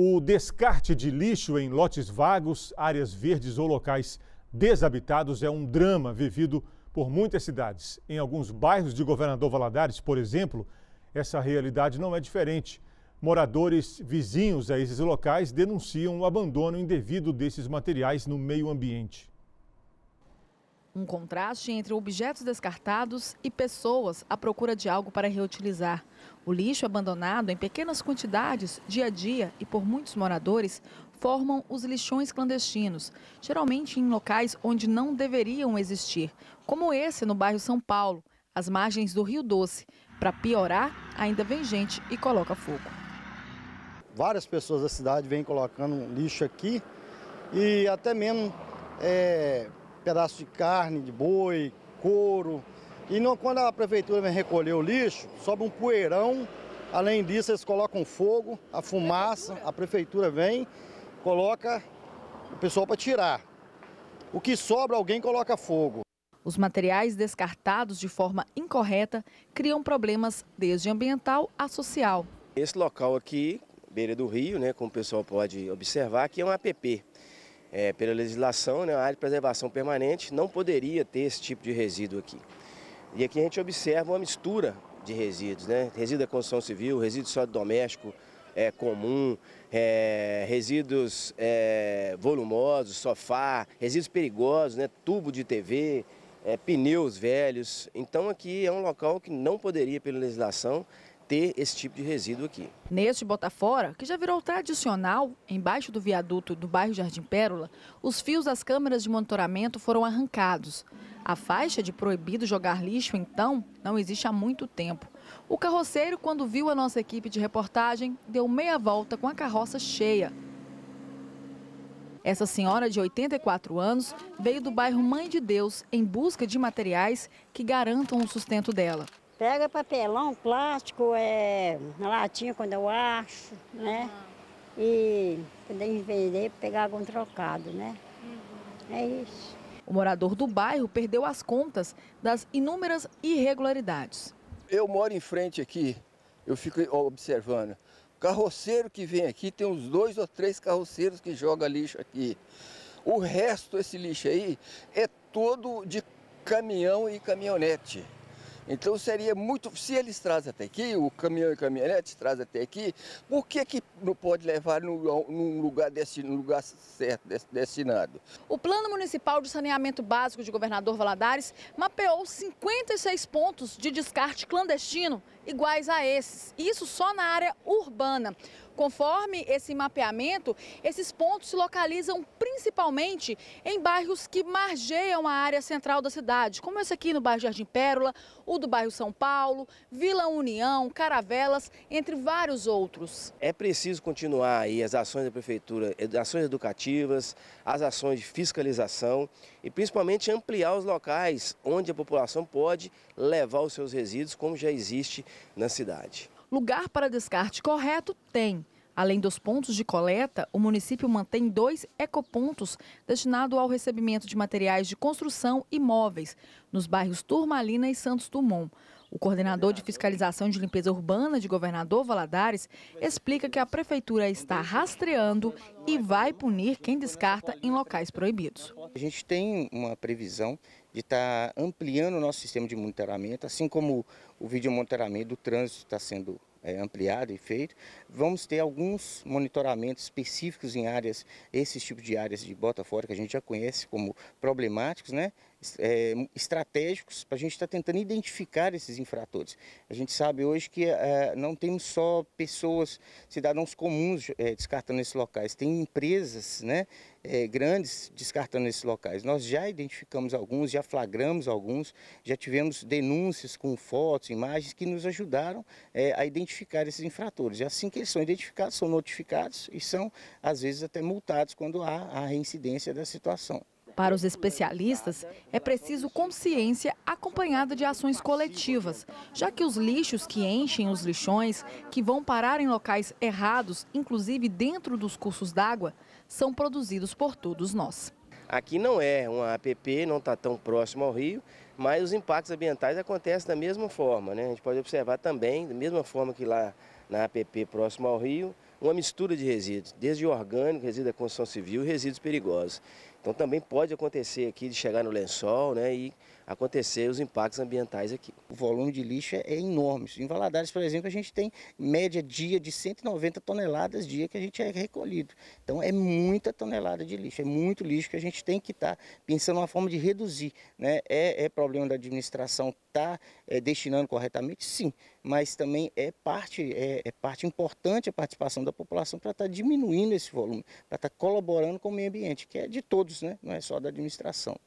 O descarte de lixo em lotes vagos, áreas verdes ou locais desabitados é um drama vivido por muitas cidades. Em alguns bairros de Governador Valadares, por exemplo, essa realidade não é diferente. Moradores vizinhos a esses locais denunciam o abandono indevido desses materiais no meio ambiente um contraste entre objetos descartados e pessoas à procura de algo para reutilizar. O lixo abandonado em pequenas quantidades, dia a dia e por muitos moradores, formam os lixões clandestinos, geralmente em locais onde não deveriam existir, como esse no bairro São Paulo, às margens do Rio Doce. Para piorar, ainda vem gente e coloca fogo. Várias pessoas da cidade vêm colocando lixo aqui e até mesmo é pedaço de carne, de boi, couro. E não, quando a prefeitura vem recolher o lixo, sobe um poeirão. Além disso, eles colocam fogo, a fumaça, a prefeitura vem, coloca o pessoal para tirar. O que sobra, alguém coloca fogo. Os materiais descartados de forma incorreta criam problemas desde ambiental a social. Esse local aqui, beira do rio, né, como o pessoal pode observar, aqui é um APP, é, pela legislação, né, a área de preservação permanente não poderia ter esse tipo de resíduo aqui. E aqui a gente observa uma mistura de resíduos, né? resíduo da construção civil, resíduo sólido doméstico é, comum, é, resíduos é, volumosos, sofá, resíduos perigosos, né? tubo de TV, é, pneus velhos. Então aqui é um local que não poderia, pela legislação, ter esse tipo de resíduo aqui. Neste Botafora, que já virou tradicional, embaixo do viaduto do bairro Jardim Pérola, os fios das câmeras de monitoramento foram arrancados. A faixa de proibido jogar lixo, então, não existe há muito tempo. O carroceiro, quando viu a nossa equipe de reportagem, deu meia volta com a carroça cheia. Essa senhora de 84 anos veio do bairro Mãe de Deus em busca de materiais que garantam o sustento dela. Pega papelão, plástico, é, latinha quando eu acho, né? E quando é eu vender, pegar algum trocado, né? Uhum. É isso. O morador do bairro perdeu as contas das inúmeras irregularidades. Eu moro em frente aqui, eu fico observando. Carroceiro que vem aqui, tem uns dois ou três carroceiros que jogam lixo aqui. O resto, esse lixo aí, é todo de caminhão e caminhonete. Então seria muito, se eles trazem até aqui, o caminhão e caminhonete traz até aqui, por que, que não pode levar no, num lugar, desse, num lugar certo, destinado? O Plano Municipal de Saneamento Básico de Governador Valadares mapeou 56 pontos de descarte clandestino iguais a esses, isso só na área urbana. Conforme esse mapeamento, esses pontos se localizam principalmente em bairros que margeiam a área central da cidade, como esse aqui no bairro Jardim Pérola, o do bairro São Paulo, Vila União, Caravelas, entre vários outros. É preciso continuar aí as ações da prefeitura, eh, ações educativas, as ações de fiscalização e principalmente ampliar os locais onde a população pode levar os seus resíduos, como já existe na cidade. Lugar para descarte correto tem. Além dos pontos de coleta, o município mantém dois ecopontos destinados ao recebimento de materiais de construção e móveis, nos bairros Turmalina e Santos Dumont. O coordenador de fiscalização de limpeza urbana de Governador Valadares explica que a prefeitura está rastreando e vai punir quem descarta em locais proibidos. A gente tem uma previsão de estar tá ampliando o nosso sistema de monitoramento, assim como o vídeo monitoramento do trânsito está sendo eh, ampliado e feito. Vamos ter alguns monitoramentos específicos em áreas, esses tipos de áreas de Botafogo que a gente já conhece como problemáticos, né? é, estratégicos para a gente estar tá tentando identificar esses infratores. A gente sabe hoje que é, não temos só pessoas, cidadãos comuns é, descartando esses locais, tem empresas né, é, grandes descartando esses locais. Nós já identificamos alguns, já flagramos alguns, já tivemos denúncias com fotos, imagens que nos ajudaram é, a identificar esses infratores. E assim que eles são identificados, são notificados e são, às vezes, até multados quando há a reincidência da situação. Para os especialistas, é preciso consciência acompanhada de ações coletivas, já que os lixos que enchem os lixões, que vão parar em locais errados, inclusive dentro dos cursos d'água, são produzidos por todos nós. Aqui não é uma APP, não está tão próximo ao rio, mas os impactos ambientais acontecem da mesma forma. Né? A gente pode observar também, da mesma forma que lá na APP próximo ao rio, uma mistura de resíduos, desde orgânico, resíduo da construção civil e resíduos perigosos. Então também pode acontecer aqui de chegar no lençol né, e acontecer os impactos ambientais aqui. O volume de lixo é enorme. Em Valadares, por exemplo, a gente tem média dia de 190 toneladas dia que a gente é recolhido. Então é muita tonelada de lixo, é muito lixo que a gente tem que estar tá pensando uma forma de reduzir. Né? É, é problema da administração está é, eh, destinando corretamente? Sim, mas também é parte, é, é parte importante a participação da população para estar tá diminuindo esse volume, para estar tá colaborando com o meio ambiente, que é de todos, né? não é só da administração.